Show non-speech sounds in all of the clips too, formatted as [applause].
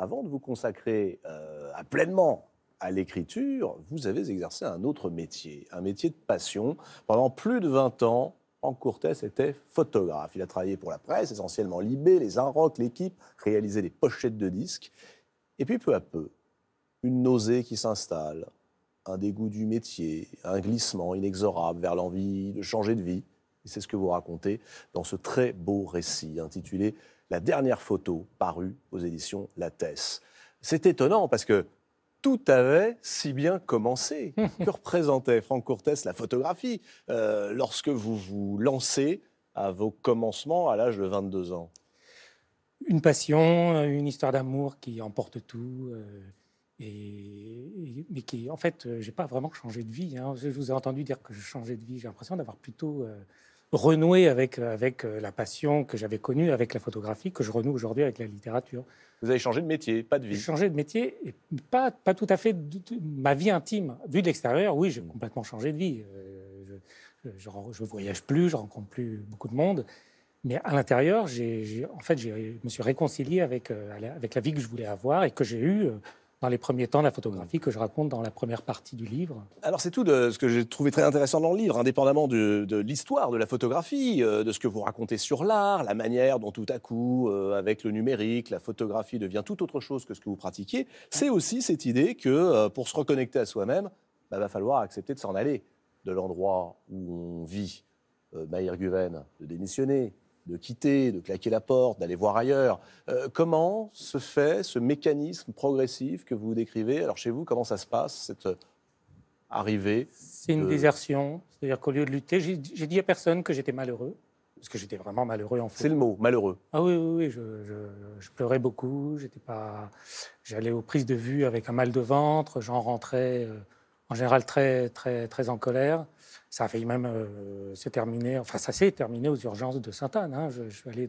avant de vous consacrer euh, pleinement à l'écriture, vous avez exercé un autre métier, un métier de passion. Pendant plus de 20 ans, en Courtès était photographe. Il a travaillé pour la presse, essentiellement Libé, les Inrocks, l'équipe, réalisé des pochettes de disques. Et puis peu à peu, une nausée qui s'installe, un dégoût du métier, un glissement inexorable vers l'envie de changer de vie. Et c'est ce que vous racontez dans ce très beau récit intitulé la dernière photo parue aux éditions La C'est étonnant parce que tout avait si bien commencé. [laughs] que représentait Franck Courtès la photographie euh, lorsque vous vous lancez à vos commencements à l'âge de 22 ans Une passion, une histoire d'amour qui emporte tout. Euh, et, mais qui, en fait, euh, j'ai pas vraiment changé de vie. Hein. Je vous ai entendu dire que je changeais de vie. J'ai l'impression d'avoir plutôt renouer avec, euh, avec euh, la passion que j'avais connue avec la photographie, que je renoue aujourd'hui avec la littérature. Vous avez changé de métier, pas de vie. J'ai changé de métier, et pas, pas tout à fait ma vie intime. Vu de l'extérieur, oui, j'ai complètement changé de vie. Euh, je ne voyage plus, je rencontre plus beaucoup de monde. Mais à l'intérieur, en fait, je me suis réconcilié avec, avec la vie que je voulais avoir et que j'ai eue dans les premiers temps de la photographie mm. que je raconte dans la première partie du livre. Alors c'est tout de ce que j'ai trouvé très intéressant dans le livre, indépendamment de, l'histoire de la photographie, euh, de ce que vous racontez sur l'art, la manière dont tout à coup, euh, avec le numérique, la photographie devient tout autre chose que ce que vous pratiquiez, c'est aussi cette idée que euh, pour se reconnecter à soi-même, il bah, va falloir accepter de s'en aller de l'endroit où on vit. Maïr Guven de démissionner, de quitter, de claquer la porte, d'aller voir ailleurs. Euh, comment se fait ce mécanisme progressif que vous décrivez Alors chez vous, comment ça se passe, cette euh, arrivée C'est une désertion. C'est-à-dire qu'au lieu de lutter, j'ai dit à personne que j'étais malheureux, parce que j'étais vraiment malheureux en fait. C'est le mot, malheureux. Ah oui, oui, oui, je, pleurais beaucoup, j'étais pas... j'allais aux prises de vue avec un mal de ventre, j'en rentrais euh, en général très, très, très en colère. Ça a failli même euh, se enfin ça s'est terminé aux urgences de Sainte-Anne. Hein. Je, je, suis allé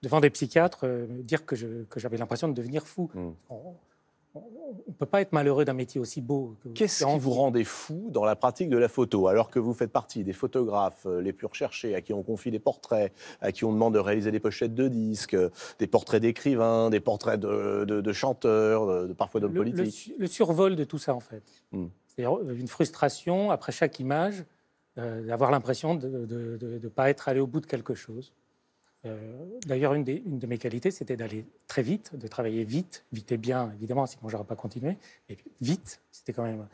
devant des psychiatres euh, dire que, j'avais l'impression de devenir fou. Hmm. On, ne peut pas être malheureux d'un métier aussi beau. Qu'est-ce qui vous rendait fou dans la pratique de la photo, alors que vous faites partie des photographes euh, les plus recherchés, à qui on confie des portraits, à qui on demande de réaliser des pochettes de disques, des portraits d'écrivains, des portraits de, chanteurs, de, parfois d'hommes politiques le, survol de tout ça, en fait. Hmm. C'est-à-dire une frustration après chaque image, euh, d'avoir l'impression de ne pas être allé au bout de quelque chose. Euh, d'ailleurs, une, une, de mes qualités, c'était d'aller très vite, de travailler vite, vite et bien, évidemment, sinon n'aurais pas continué, mais vite, c'était quand même.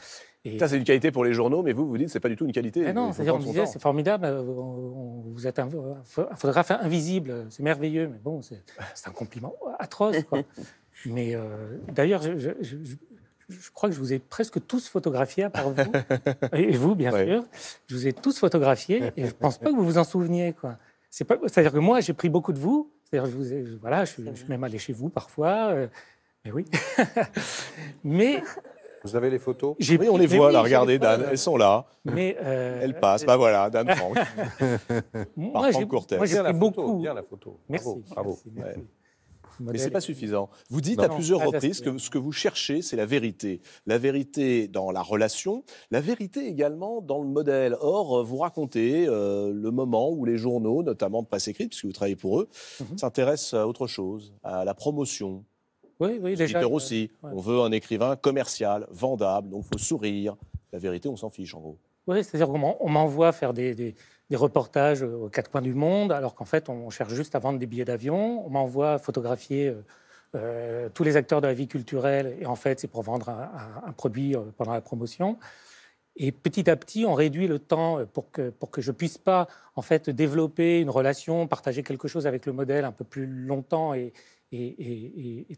Ça, c'est une qualité pour les journaux, mais vous, vous dites, c'est pas du tout une qualité. Ah non, cest dire c'est formidable, vous êtes un, photographe invisible, c'est merveilleux, mais bon, c'est un compliment atroce, [laughs] mais euh, d'ailleurs, je, je crois que je vous ai presque tous photographiés, à part vous, [laughs] et vous, bien sûr. Je vous ai tous photographiés, et je ne pense pas que vous vous en souveniez. Quoi. C'est à dire que moi, j'ai pris beaucoup de vous. C'est-à-dire je vous voilà, je suis, même allé chez vous parfois. Euh, mais oui. [laughs] mais vous avez les photos Oui, on les voit là, regardez, Dan, elles sont là. Euh, mais euh, elles passent, bah, voilà, Dan [laughs] Franck. moi, j'ai, beaucoup. bien la photo. Merci. Bravo. Mais ce n'est pas suffisant. Vous dites à plusieurs reprises que ce que vous cherchez, c'est la vérité. La vérité dans la relation, la vérité également dans le modèle. Or, vous racontez euh, le moment où les journaux, notamment de presse écrite, puisque vous travaillez pour eux, mhm. s'intéressent à autre chose, à la promotion. Oui, oui, les déjà. Euh, aussi. aussi, On veut un écrivain commercial, vendable, donc il faut sourire. La vérité, on s'en fiche en gros. Oui, c'est-à-dire qu'on m'envoie faire des des reportages euh, aux quatre coins du monde, alors qu'en fait, on cherche juste à vendre des billets d'avion. On m'envoie photographier euh, euh, tous les acteurs de la vie culturelle, et en fait, c'est pour vendre un, produit pendant la promotion. Et petit à petit, on réduit le temps pour que, pour que je puisse pas, en fait, développer une relation, partager quelque chose avec le modèle un peu plus longtemps et,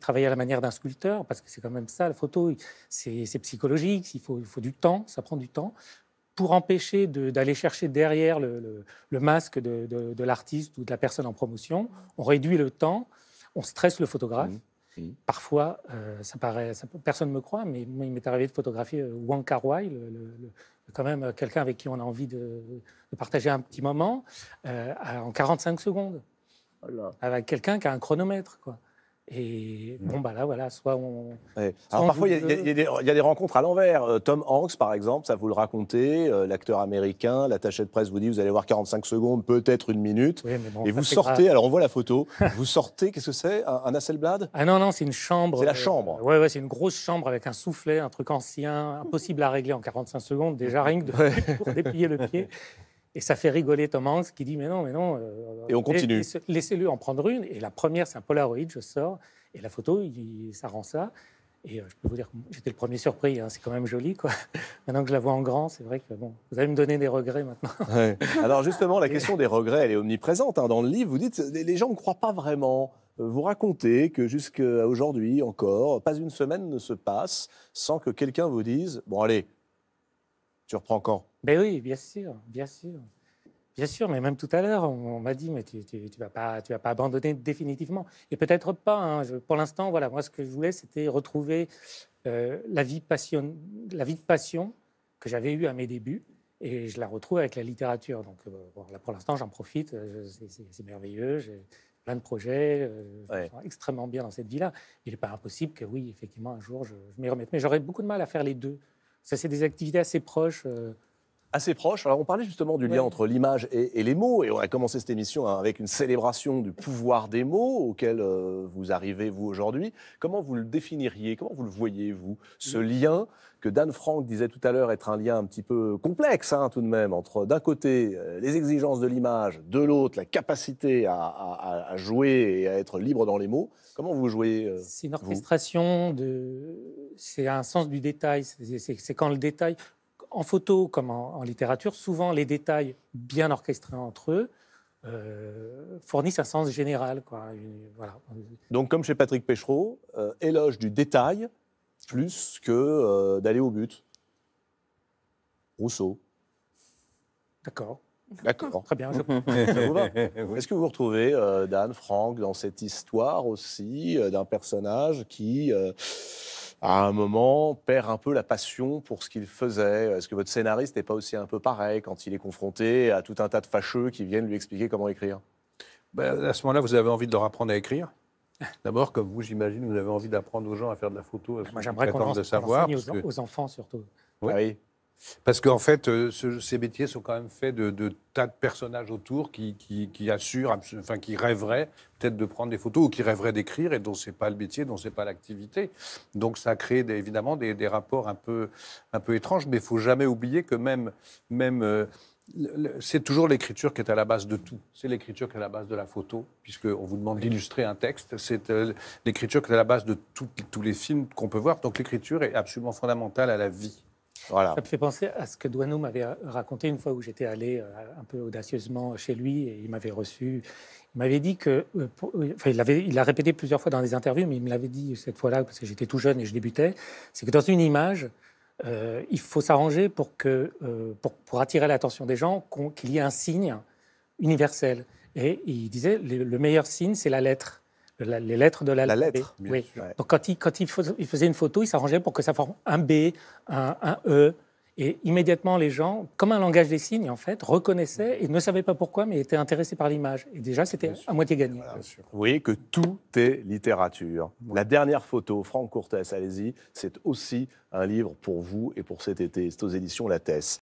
travailler à la manière d'un sculpteur, parce que c'est quand même ça, la photo, c'est psychologique, il faut, il faut, du temps, ça prend du temps pour empêcher d'aller chercher derrière le, masque de, l'artiste ou de la personne en promotion, on réduit le temps, on stresse le photographe. Mmh. Mmh. Parfois, euh, ça paraît, personne ne me croit, mais il m'est arrivé de photographier euh, Wang Kar quand même euh, quelqu'un avec qui on a envie de, partager un petit moment, en 45 secondes. Oh avec quelqu'un qui a un chronomètre. Quoi. Et bon, bah là, voilà, soit on. Alors parfois, il y, a des rencontres à l'envers. Euh, Tom Hanks, par exemple, ça vous le racontez, euh, l'acteur américain, l'attaché de presse vous dit vous allez voir 45 secondes, peut-être une minute. et vous sortez, alors on voit la photo, [laughs] vous sortez, qu'est-ce que c'est un, Asselblad Ah non, non, c'est une chambre. C'est la euh, chambre. ouais, c'est une grosse chambre avec un soufflet, un truc ancien, impossible à régler en 45 secondes, déjà rien de, [laughs] pour déplier le pied. [laughs] Et ça fait rigoler Thomas qui dit Mais non, mais non. Euh, et on continue. Laissez-le en prendre une. Et la première, c'est un Polaroid, je sors. Et la photo, il, ça rend ça. Et euh, je peux vous dire que j'étais le premier surpris, hein. c'est quand même joli. Quoi. [laughs] Maintenant que je la vois en grand, c'est vrai que bon, vous allez me donner des regrets maintenant. [laughs] Alors justement, la question des regrets, elle est omniprésente. Hein. Dans le livre, vous dites, les gens ne croient pas vraiment. Euh, vous racontez que jusqu'à aujourd'hui encore, pas une semaine ne se passe sans que quelqu'un vous dise, bon allez, tu reprends quand ben oui, bien sûr, bien sûr. Bien sûr, mais même tout à l'heure, on, m'a dit, mais tu ne vas, pas, tu vas pas abandonner définitivement. Et peut-être pas. Hein. pour l'instant, voilà, moi, ce que je voulais, c'était retrouver euh, la, vie passion, la vie de passion que j'avais eue à mes débuts. Et je la retrouve avec la littérature. Donc, euh, là, pour l'instant, j'en profite. Euh, c'est merveilleux. J'ai plein de projets. je extrêmement bien dans cette vie-là. Il n'est pas impossible que, oui, effectivement, un jour, je, je m'y remette. Mais j'aurais beaucoup de mal à faire les deux. Ça, c'est des activités assez proches assez proche. Alors, on parlait justement du lien entre l'image et, les mots, et on a commencé cette émission hein, avec une célébration du pouvoir des mots auquel euh, vous arrivez, vous, aujourd'hui. Comment vous le définiriez Comment vous le voyez, vous Ce mm. lien que Dan Frank disait tout à l'heure être un lien un petit peu complexe, hein, tout de même, entre d'un côté euh, les exigences de l'image, de l'autre la capacité à, jouer et à être libre dans les mots. Comment vous jouez euh, C'est une orchestration, de... c'est un sens du détail. C'est quand le détail en photo comme en, littérature, souvent les détails bien orchestrés entre eux euh, fournissent un sens général. Donc, comme chez Patrick Péchereau, euh, éloge du détail plus que euh, d'aller au but. Rousseau. D'accord. D'accord. Très bien. Je... [laughs] [laughs] Est-ce que vous vous retrouvez, Dan, Franck, dans cette histoire aussi d'un personnage qui à un moment, perd un peu la passion pour ce qu'il faisait Est-ce que votre scénariste n'est pas aussi un peu pareil quand il est confronté à tout un tas de fâcheux qui viennent lui expliquer comment écrire ben, À ce moment-là, vous avez envie de leur apprendre à écrire D'abord, comme vous, j'imagine, vous avez envie d'apprendre aux gens à faire de la photo. À Moi, j'aimerais qu'on de savoir. Aux, que... aux enfants surtout. Ah oui. Parce qu'en fait, euh, ces métiers sont quand même faits de, tas de personnages autour qui, assurent, qui rêveraient peut-être de prendre des photos ou qui rêveraient d'écrire et dont c'est pas le métier, dont c'est pas l'activité. Donc ça crée évidemment des, rapports un peu, un peu étranges, mais il ne faut jamais oublier que même, même euh, c'est toujours l'écriture qui est à la base de tout. C'est l'écriture qui est à la base de la photo, puisqu'on vous demande d'illustrer un texte. C'est euh, l'écriture qui est à la base de tous les films qu'on peut voir. Donc l'écriture est absolument fondamentale à la vie. Ça me fait penser à ce que Douaneau m'avait raconté une fois où j'étais allé euh, un peu audacieusement chez lui et il m'avait reçu. Il m'avait dit que, euh, euh, enfin, il, avait, il l'a répété plusieurs fois dans des interviews, mais il me l'avait dit cette fois-là parce que j'étais tout jeune et je débutais, c'est que dans une image, il faut s'arranger pour, que, pour, attirer l'attention des gens, qu'il y ait un signe universel. Et il disait, le meilleur signe, c'est la lettre les lettres de La lettre, oui. Donc quand, il, quand il, faisait une photo, il s'arrangeait pour que ça forme un B, un, un E. Et immédiatement, les gens, comme un langage des signes en fait, reconnaissaient et ne savaient pas pourquoi, mais étaient intéressés par l'image. Et déjà, c'était à moitié gagné. Vous voyez que tout est littérature. La dernière photo, Franck Courtès, allez-y, c'est aussi un livre pour vous et pour cet été. C'est aux éditions La Thèse.